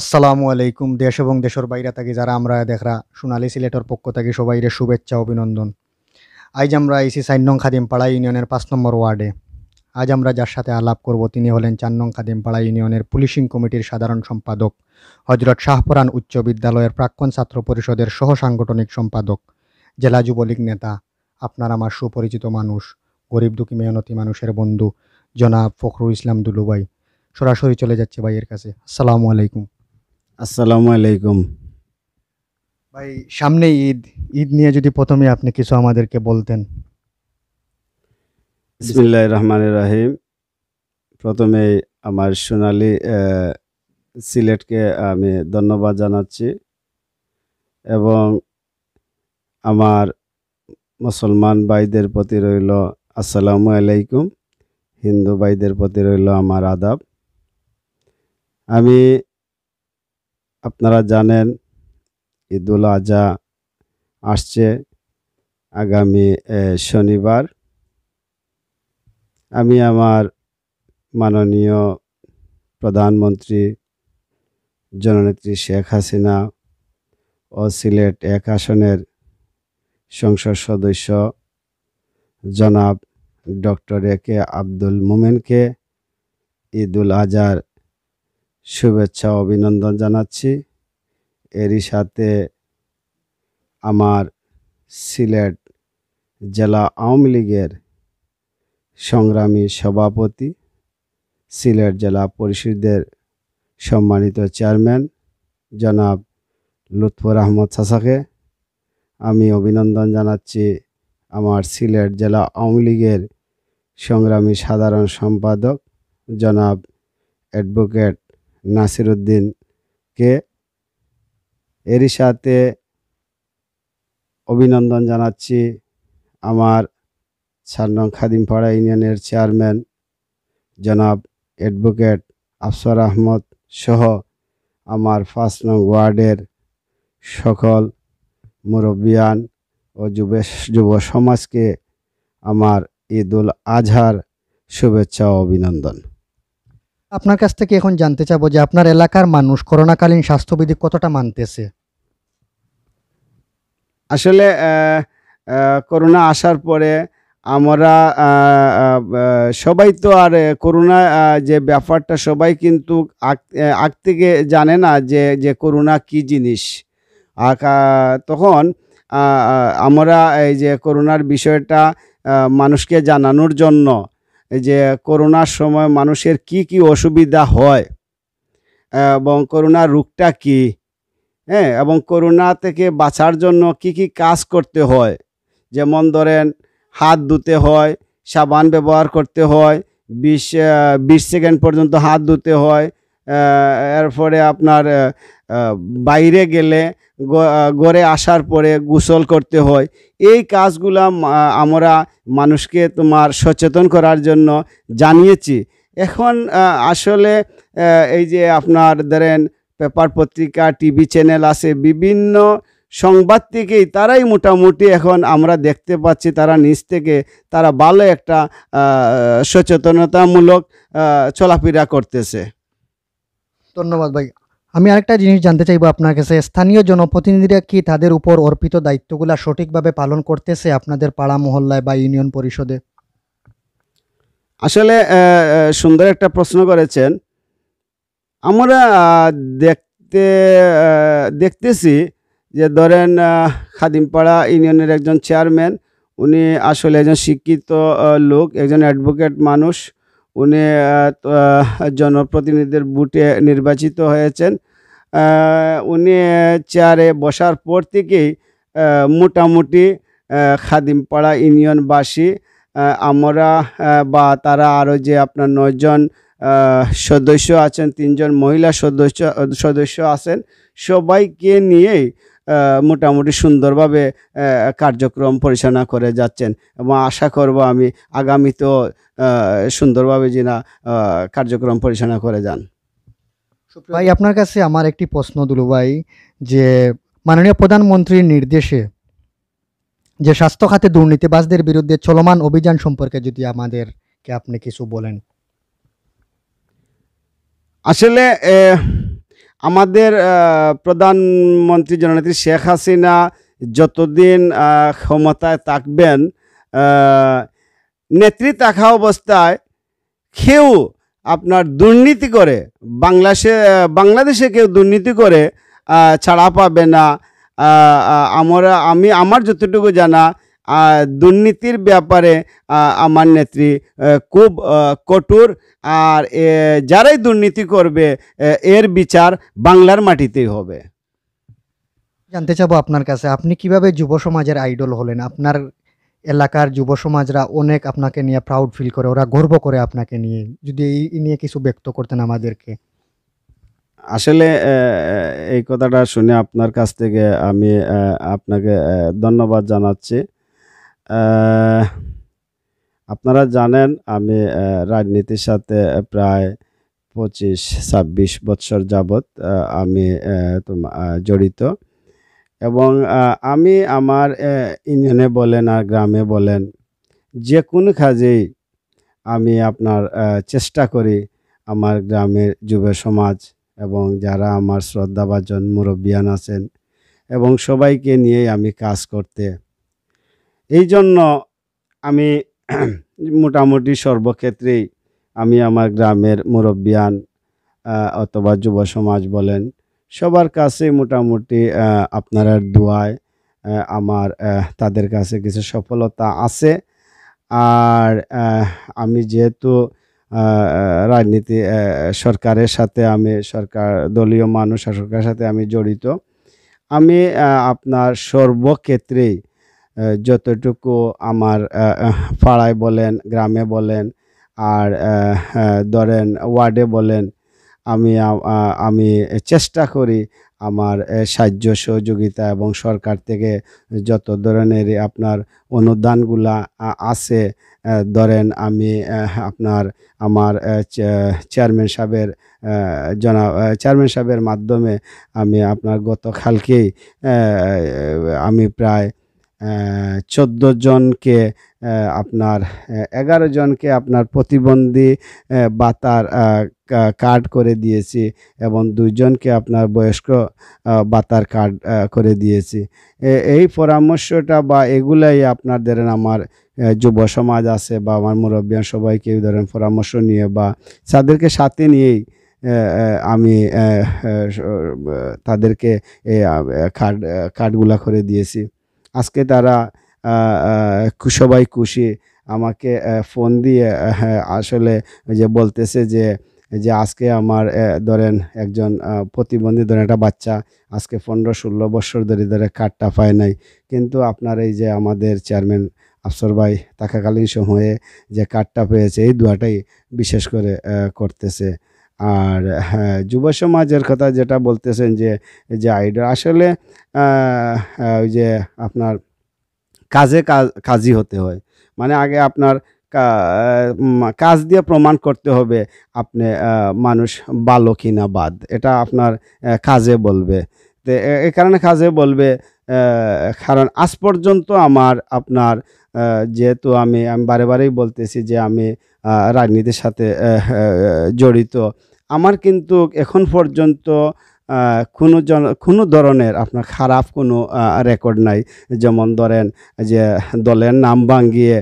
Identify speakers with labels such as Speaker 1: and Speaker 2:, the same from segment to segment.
Speaker 1: আসসালামু আলাইকুম দেশ এবং দেশের বাইরে থাকি যারা আমরা দেখরা সোনালি সিলেটের পক্ষ থেকে সবাইরে শুভেচ্ছা অভিনন্দন আজ আমরা এসি সাইনং নং খাদিমপাড়া ইউনিয়নের পাঁচ নম্বর ওয়ার্ডে আজ আমরা যার সাথে আলাপ করব তিনি হলেন চার নং খাদিমপাড়া ইউনিয়নের পুলিশিং কমিটির সাধারণ সম্পাদক হজরত শাহপুরান উচ্চ বিদ্যালয়ের প্রাক্তন ছাত্র পরিষদের সহ সাংগঠনিক সম্পাদক জেলা যুবলীগ নেতা আপনার আমার সুপরিচিত মানুষ গরিব দুঃখী মেহনতি মানুষের বন্ধু জনাব ফখরুল ইসলাম দুলুবাই সরাসরি চলে যাচ্ছে ভাইয়ের কাছে আসসালামু আলাইকুম
Speaker 2: আসসালামু আলাইকুম
Speaker 1: ভাই সামনে ঈদ ঈদ নিয়ে যদি প্রথমে আপনি কিছু আমাদেরকে বলতেন
Speaker 2: বিসমিল্লাহ রহমান রাহিম প্রথমে আমার সোনালি সিলেটকে আমি ধন্যবাদ জানাচ্ছি এবং আমার মুসলমান ভাইদের প্রতি রইল আসসালামু আলাইকুম হিন্দু ভাইদের প্রতি রইল আমার আদাব আমি আপনারা জানেন ঈদুল আজহা আসছে আগামী শনিবার আমি আমার মাননীয় প্রধানমন্ত্রী জননেত্রী শেখ হাসিনা ও সিলেট এক আসনের সংসদ সদস্য জনাব ডক্টর এ কে আব্দুল মোমেনকে ঈদুল আজহার শুভেচ্ছা অভিনন্দন জানাচ্ছি এরই সাথে আমার সিলেট জেলা আওয়ামী লীগের সংগ্রামী সভাপতি সিলেট জেলা পরিষদের সম্মানিত চেয়ারম্যান জনাব লুৎফর আহমদ সাসাকে আমি অভিনন্দন জানাচ্ছি আমার সিলেট জেলা আওয়ামী লীগের সংগ্রামী সাধারণ সম্পাদক জনাব অ্যাডভোকেট নাসির উদ্দিনকে এরই সাথে অভিনন্দন জানাচ্ছি আমার সারনং খাদিমপাড়া ইউনিয়নের চেয়ারম্যান জনাব অ্যাডভোকেট আফসার আহমদ সহ আমার ফার্স্ট নং ওয়ার্ডের সকল মুরব্বিয়ান ও যুব যুব সমাজকে আমার ঈদুল আজহার শুভেচ্ছা ও অভিনন্দন
Speaker 1: আপনার কাছ থেকে এখন জানতে চাবো যে আপনার এলাকার মানুষ করোনাকালীন স্বাস্থ্যবিধি কতটা মানতেছে
Speaker 2: আসলে করোনা আসার পরে আমরা সবাই তো আর করোনা যে ব্যাপারটা সবাই কিন্তু আগ থেকে জানে না যে যে করোনা কি জিনিস তখন আমরা এই যে করোনার বিষয়টা মানুষকে জানানোর জন্য যে করোনার সময় মানুষের কি কি অসুবিধা হয় এবং করোনার রোগটা কি হ্যাঁ এবং করোনা থেকে বাঁচার জন্য কি কি কাজ করতে হয় যেমন ধরেন হাত ধুতে হয় সাবান ব্যবহার করতে হয় বিশ বিশ সেকেন্ড পর্যন্ত হাত ধুতে হয় এরপরে আপনার বাইরে গেলে গড়ে আসার পরে গোসল করতে হয় এই কাজগুলা আমরা মানুষকে তোমার সচেতন করার জন্য জানিয়েছি এখন আসলে এই যে আপনার ধরেন পেপার পত্রিকা টিভি চ্যানেল আছে বিভিন্ন সংবাদ থেকেই তারাই মোটামুটি এখন আমরা দেখতে পাচ্ছি তারা নিজ থেকে তারা ভালো একটা সচেতনতামূলক চলাফেরা করতেছে
Speaker 1: ধন্যবাদ ভাই আমি আরেকটা জিনিস জানতে চাইবো আপনার কাছে স্থানীয় জনপ্রতিনিধিরা কি তাদের উপর অর্পিত দায়িত্বগুলো সঠিকভাবে পালন করতেছে আপনাদের পাড়া মহল্লায় বা ইউনিয়ন
Speaker 2: পরিষদে আসলে সুন্দর একটা প্রশ্ন করেছেন আমরা দেখতে দেখতেছি যে ধরেন খাদিমপাড়া ইউনিয়নের একজন চেয়ারম্যান উনি আসলে একজন শিক্ষিত লোক একজন অ্যাডভোকেট মানুষ উনি জনপ্রতিনিধিদের বুটে নির্বাচিত হয়েছেন উনি চেয়ারে বসার পর থেকেই মোটামুটি খাদিমপাড়া ইউনিয়নবাসী আমরা বা তারা আরও যে আপনার নজন সদস্য আছেন তিনজন মহিলা সদস্য সদস্য আছেন সবাইকে নিয়েই মোটামুটি সুন্দরভাবে কার্যক্রম পরিচালনা করে যাচ্ছেন এবং আশা করব আমি আগামীতেও সুন্দরভাবে যিনা কার্যক্রম পরিচালনা করে যান
Speaker 1: ভাই আপনার কাছে আমার একটি প্রশ্ন দুলু ভাই যে মাননীয় প্রধানমন্ত্রীর নির্দেশে যে স্বাস্থ্য খাতে দুর্নীতিবাসদের বিরুদ্ধে চলমান অভিযান সম্পর্কে যদি আমাদেরকে
Speaker 2: আপনি কিছু বলেন আসলে আমাদের প্রধানমন্ত্রী জননেত্রী শেখ হাসিনা যতদিন ক্ষমতায় থাকবেন নেত্রী থাকা অবস্থায় কেউ আপনার দুর্নীতি করে বাংলাদেশে বাংলাদেশে কেউ দুর্নীতি করে ছাড়া পাবে না আমরা আমি আমার যতটুকু জানা দুর্নীতির ব্যাপারে আমার নেত্রী খুব কঠোর আর যারাই দুর্নীতি করবে এর বিচার বাংলার মাটিতেই হবে
Speaker 1: জানতে চাবো আপনার কাছে আপনি কিভাবে যুব সমাজের আইডল হলেন আপনার এলাকার যুব সমাজরা অনেক আপনাকে নিয়ে প্রাউড ফিল করে ওরা গর্ব করে আপনাকে নিয়ে যদি এই নিয়ে কিছু ব্যক্ত করতেন আমাদেরকে
Speaker 2: আসলে এই কথাটা শুনে আপনার কাছ থেকে আমি আপনাকে ধন্যবাদ জানাচ্ছি আপনারা জানেন আমি রাজনীতির সাথে প্রায় পঁচিশ ছাব্বিশ বৎসর যাবৎ আমি জড়িত এবং আমি আমার ইউনিয়নে বলেন আর গ্রামে বলেন যে কোনো কাজেই আমি আপনার চেষ্টা করি আমার গ্রামের যুব সমাজ এবং যারা আমার শ্রদ্ধাভাজন মুরব্বিয়ান আছেন এবং সবাইকে নিয়েই আমি কাজ করতে এই জন্য আমি মোটামুটি সর্বক্ষেত্রেই আমি আমার গ্রামের মুরব্বিয়ান অথবা যুব সমাজ বলেন সবার কাছে মোটামুটি আপনার দোয়ায় আমার তাদের কাছে কিছু সফলতা আছে আর আমি যেহেতু রাজনীতি সরকারের সাথে আমি সরকার দলীয় মানুষ সরকারের সাথে আমি জড়িত আমি আপনার সর্বক্ষেত্রেই যতটুকু আমার পাড়ায় বলেন গ্রামে বলেন আর ধরেন ওয়ার্ডে বলেন আমি আমি চেষ্টা করি আমার সাহায্য সহযোগিতা এবং সরকার থেকে যত ধরনের আপনার অনুদানগুলা আছে ধরেন আমি আপনার আমার চেয়ারম্যান সাহেবের জনা চেয়ারম্যান সাহেবের মাধ্যমে আমি আপনার গতকালকেই আমি প্রায় চোদ্দো জনকে আপনার এগারো জনকে আপনার প্রতিবন্ধী বাতার কার্ড করে দিয়েছি এবং দুইজনকে আপনার বয়স্ক বাতার কার্ড করে দিয়েছি এই পরামর্শটা বা এগুলাই আপনার ধরেন আমার যুব সমাজ আছে বা আমার মুরব্বিয়ান সবাইকে ধরেন পরামর্শ নিয়ে বা তাদেরকে সাথে নিয়েই আমি তাদেরকে কার্ড কার্ডগুলা করে দিয়েছি আজকে তারা সবাই খুশি আমাকে ফোন দিয়ে আসলে যে বলতেছে যে যে আজকে আমার ধরেন একজন প্রতিবন্ধী ধরেন একটা বাচ্চা আজকে পনেরো ষোলো বছর ধরে ধরে কার্ডটা পায় নাই কিন্তু আপনার এই যে আমাদের চেয়ারম্যান আফসর ভাই থাকাকালীন সময়ে যে কার্ডটা পেয়েছে এই দুয়াটাই বিশেষ করে করতেছে আর হ্যাঁ যুব সমাজের কথা যেটা বলতেছেন যে যে আইডা আসলে ওই যে আপনার কাজে কাজই হতে হয় মানে আগে আপনার কাজ দিয়ে প্রমাণ করতে হবে আপনি মানুষ ভালো কিনা বাদ এটা আপনার কাজে বলবে তো এ কারণে কাজে বলবে কারণ আজ পর্যন্ত আমার আপনার যেহেতু আমি আমি বারে বারেই বলতেছি যে আমি রাজনীতির সাথে জড়িত আমার কিন্তু এখন পর্যন্ত কোনো জন কোনো ধরনের আপনার খারাপ কোনো রেকর্ড নাই যেমন ধরেন যে দলের নাম ভাঙিয়ে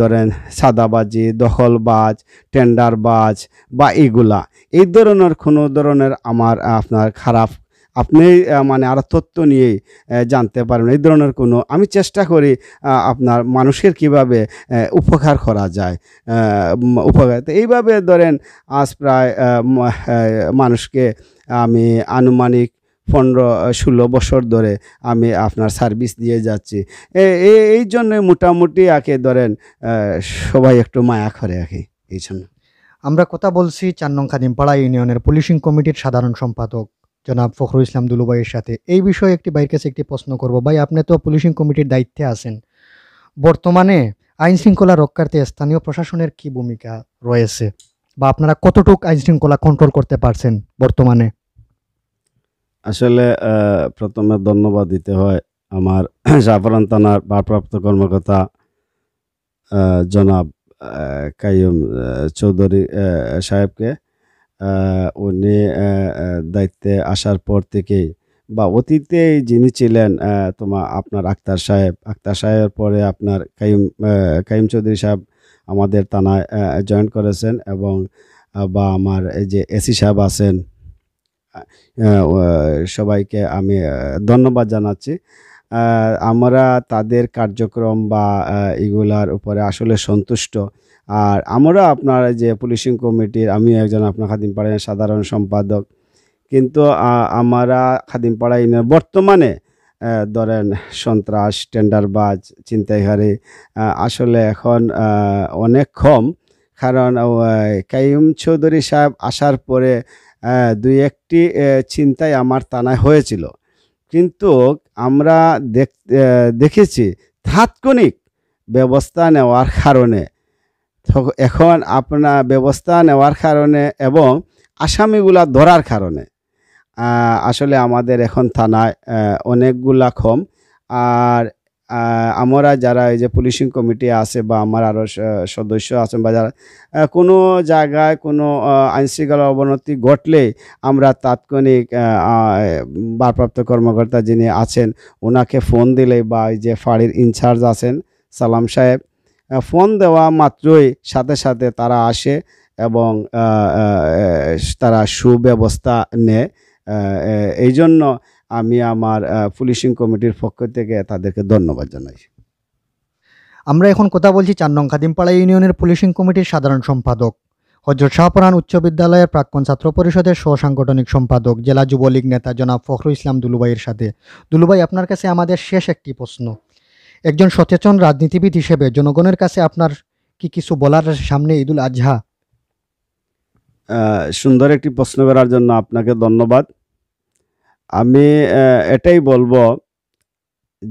Speaker 2: ধরেন সাদাবাজি দখলবাজ টেন্ডারবাজ বা এগুলা এই ধরনের কোনো ধরনের আমার আপনার খারাপ আপনি মানে আর তথ্য নিয়ে জানতে পারবেন এই ধরনের কোনো আমি চেষ্টা করি আপনার মানুষের কিভাবে উপকার করা যায় উপকার তো এইভাবে ধরেন আজ প্রায় মানুষকে আমি আনুমানিক পনেরো ষোলো বছর ধরে আমি আপনার সার্ভিস দিয়ে যাচ্ছি এই জন্য মোটামুটি আগে ধরেন সবাই একটু মায়া করে আঁকে এই জন্য আমরা কথা বলছি চার নং খাদিমপাড়া
Speaker 1: ইউনিয়নের পুলিশিং কমিটির সাধারণ সম্পাদক জনাব ফখরুল ইসলাম দুলুবাইয়ের সাথে এই বিষয়ে একটি ভাইয়ের কাছে একটি প্রশ্ন করব ভাই আপনি তো পুলিশিং কমিটির দায়িত্বে আছেন বর্তমানে আইন শৃঙ্খলা রক্ষার্থে স্থানীয় প্রশাসনের কি ভূমিকা রয়েছে বা আপনারা কতটুক আইন শৃঙ্খলা কন্ট্রোল করতে পারছেন বর্তমানে
Speaker 2: আসলে প্রথমে ধন্যবাদ দিতে হয় আমার জাফরান থানার ভারপ্রাপ্ত কর্মকর্তা জনাব কাইম চৌধুরী সাহেবকে উনি দায়িত্বে আসার পর থেকে বা অতীতে যিনি ছিলেন তোমার আপনার আক্তার সাহেব আক্তার সাহেবের পরে আপনার কাইম কাইম চৌধুরী সাহেব আমাদের থানায় জয়েন করেছেন এবং বা আমার যে এসি সাহেব আছেন সবাইকে আমি ধন্যবাদ জানাচ্ছি আমরা তাদের কার্যক্রম বা এগুলার উপরে আসলে সন্তুষ্ট আর আমরা আপনার যে পুলিশিং কমিটির আমি একজন আপনার খাদিমপাড়ায় সাধারণ সম্পাদক কিন্তু আমরা খাদিমপাড়া ইউনিয়ন বর্তমানে ধরেন সন্ত্রাস টেন্ডারবাজ চিন্তাইহারি আসলে এখন অনেক কম কারণ কাইম চৌধুরী সাহেব আসার পরে দুই একটি চিন্তাই আমার টানায় হয়েছিল কিন্তু আমরা দেখেছি তাৎক্ষণিক ব্যবস্থা নেওয়ার কারণে এখন আপনার ব্যবস্থা নেওয়ার কারণে এবং আসামিগুলা ধরার কারণে আসলে আমাদের এখন থানায় অনেকগুলা কম আর আমরা যারা এই যে পুলিশিং কমিটি আছে বা আমার আরও সদস্য আছেন বা যারা কোনো জায়গায় কোনো আইনশৃঙ্খলা অবনতি ঘটলে আমরা তাৎক্ষণিক ভারপ্রাপ্ত কর্মকর্তা যিনি আছেন ওনাকে ফোন দিলে বা এই যে ফাঁড়ির ইনচার্জ আছেন সালাম সাহেব ফোন দেওয়া মাত্রই সাথে সাথে তারা আসে এবং তারা সুব্যবস্থা নেয় এই জন্য আমি আমার পুলিশিং কমিটির পক্ষ থেকে তাদেরকে ধন্যবাদ জানাই আমরা এখন কথা বলছি চার
Speaker 1: খাদিমপাড়া ইউনিয়নের পুলিশিং কমিটির সাধারণ সম্পাদক হজরত শাহপরান উচ্চ বিদ্যালয়ের প্রাক্তন ছাত্র পরিষদের সহসাংগঠনিক সম্পাদক জেলা যুবলীগ নেতা জনাব ফখরুল ইসলাম দুলুবাইয়ের সাথে দুলুবাই আপনার কাছে আমাদের শেষ একটি প্রশ্ন একজন সচেতন রাজনীতিবিদ হিসেবে জনগণের কাছে আপনার কি কিছু বলার সামনে ঈদুল আজহা
Speaker 2: সুন্দর একটি প্রশ্ন করার জন্য আপনাকে ধন্যবাদ আমি এটাই বলবো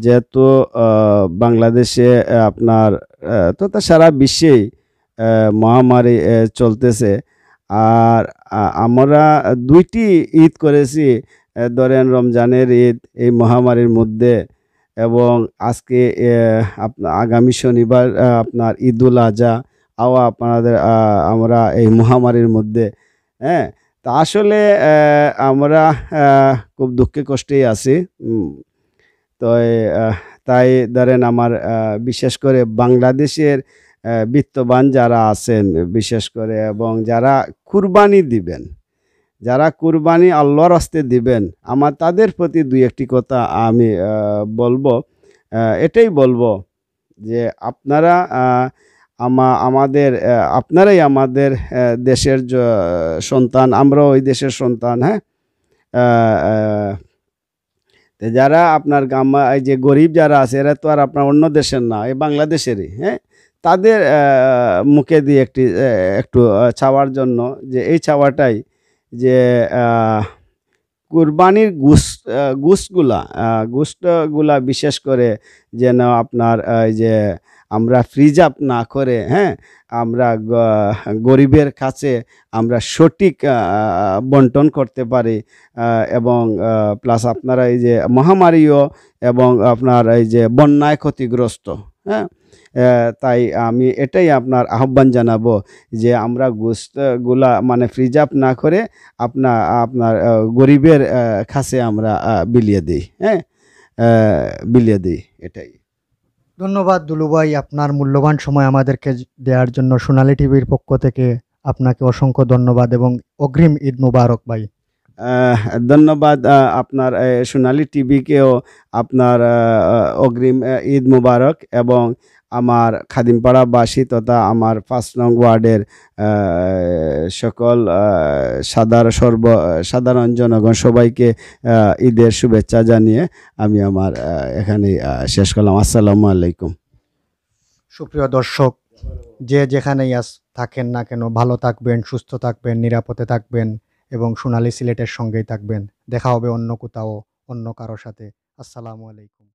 Speaker 2: যেহেতু বাংলাদেশে আপনার তথা সারা বিশ্বেই মহামারী চলতেছে আর আমরা দুইটি ঈদ করেছি ধরেন রমজানের ঈদ এই মহামারীর মধ্যে এবং আজকে আগামী শনিবার আপনার ঈদুল আজহা আও আপনাদের আমরা এই মহামারীর মধ্যে হ্যাঁ তা আসলে আমরা খুব দুঃখে কষ্টেই আছি তো তাই ধরেন আমার বিশেষ করে বাংলাদেশের বিত্তবান যারা আছেন বিশেষ করে এবং যারা কুরবানি দিবেন যারা কুরবানি আল্লাহর আসতে দিবেন আমার তাদের প্রতি দুই একটি কথা আমি বলবো এটাই বলবো যে আপনারা আমা আমাদের আপনারাই আমাদের দেশের সন্তান আমরাও ওই দেশের সন্তান হ্যাঁ যারা আপনার গ্রামা এই যে গরিব যারা আছে এরা তো আর আপনার অন্য দেশের না এই বাংলাদেশেরই হ্যাঁ তাদের মুখে দিয়ে একটি একটু ছাওয়ার জন্য যে এই ছাওয়াটাই যে কুরবানির গুস গুসগুলা গুসগুলা বিশেষ করে যেন আপনার যে আমরা ফ্রিজ আপ না করে হ্যাঁ আমরা গরিবের কাছে আমরা সঠিক বন্টন করতে পারি এবং প্লাস আপনারা এই যে মহামারীও এবং আপনার এই যে বন্যায় ক্ষতিগ্রস্ত হ্যাঁ তাই আমি এটাই আপনার আহ্বান জানাবো যে আমরা গোস্তগুলা মানে ফ্রিজ আপ না করে আপনা আপনার গরিবের কাছে আমরা বিলিয়ে দিই হ্যাঁ বিলিয়ে দিই এটাই ধন্যবাদ দুলুভাই আপনার
Speaker 1: মূল্যবান সময় আমাদেরকে দেওয়ার জন্য সোনালী টিভির পক্ষ থেকে আপনাকে অসংখ্য ধন্যবাদ এবং অগ্রিম ঈদ মুবারক ভাই
Speaker 2: ধন্যবাদ আপনার সোনালি টিভিকেও আপনার অগ্রিম ঈদ মুবারক এবং আমার খাদিমপাড়াবাসী তথা আমার ফার্স্ট নং ওয়ার্ডের সকল সাদার সর্ব সাধারণ জনগণ সবাইকে ঈদের শুভেচ্ছা জানিয়ে আমি আমার এখানে শেষ করলাম আসসালামু আলাইকুম
Speaker 1: সুপ্রিয় দর্শক যে যেখানেই আস থাকেন না কেন ভালো থাকবেন সুস্থ থাকবেন নিরাপদে থাকবেন এবং সোনালি সিলেটের সঙ্গেই থাকবেন দেখা হবে অন্য কোথাও অন্য কারো সাথে আসসালামু আলাইকুম